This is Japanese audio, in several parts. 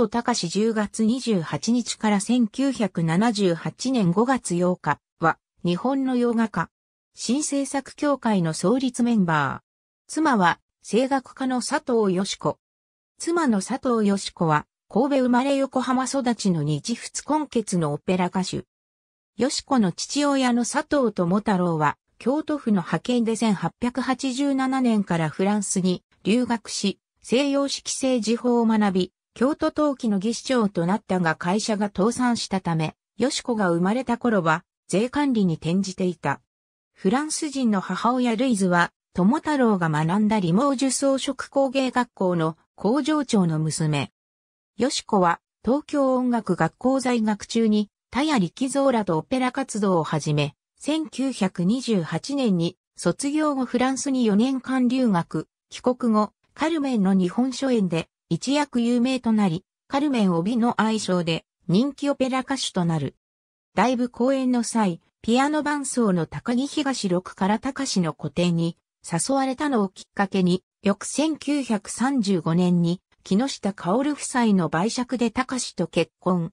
藤隆10月28日から1978年5月8日は日本の洋画家。新制作協会の創立メンバー。妻は声楽家の佐藤よし子。妻の佐藤よし子は神戸生まれ横浜育ちの日仏根血のオペラ歌手。よし子の父親の佐藤智太郎は京都府の派遣で1887年からフランスに留学し、西洋式政治法を学び、京都陶器の技師長となったが会社が倒産したため、よしこが生まれた頃は税管理に転じていた。フランス人の母親ルイズは、友太郎が学んだリモージュ装飾工芸学校の工場長の娘。よしこは東京音楽学校在学中に、田谷力蔵らとオペラ活動を始め、1928年に卒業後フランスに4年間留学、帰国後、カルメンの日本書園で一躍有名となり、カルメン・帯の愛称で人気オペラ歌手となる。ライブ公演の際、ピアノ伴奏の高木東六から高志の固定に誘われたのをきっかけに、翌1935年に木下薫夫妻の売借で高志と結婚。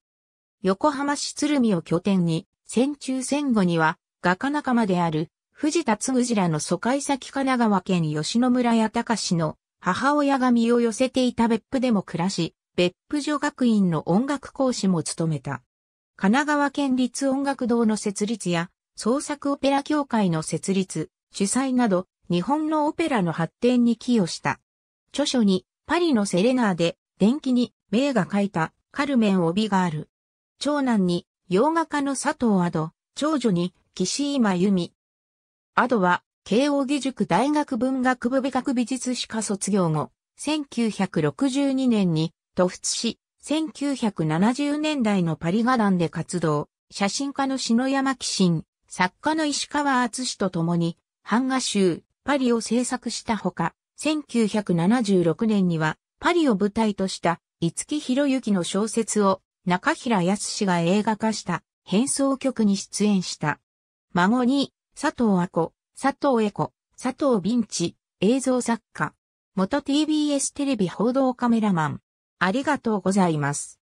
横浜市鶴見を拠点に、戦中戦後には画家仲間である藤田嗣じらの疎開先神奈川県吉野村や高志の母親が身を寄せていた別府でも暮らし、別府女学院の音楽講師も務めた。神奈川県立音楽堂の設立や、創作オペラ協会の設立、主催など、日本のオペラの発展に寄与した。著書に、パリのセレナーで、電気に、名が書いた、カルメン帯がある。長男に、洋画家の佐藤アド、長女に、岸井真由美。アドは、慶應義塾大学文学部美学美術史科卒業後、1962年に、都仏し、1970年代のパリ画壇で活動、写真家の篠山紀信、作家の石川厚史と共に、版画集、パリを制作したほか、1976年には、パリを舞台とした、五木博之の小説を、中平康が映画化した、変装曲に出演した。孫に、佐藤亜子、佐藤恵子、佐藤ンチ、映像作家。元 TBS テレビ報道カメラマン。ありがとうございます。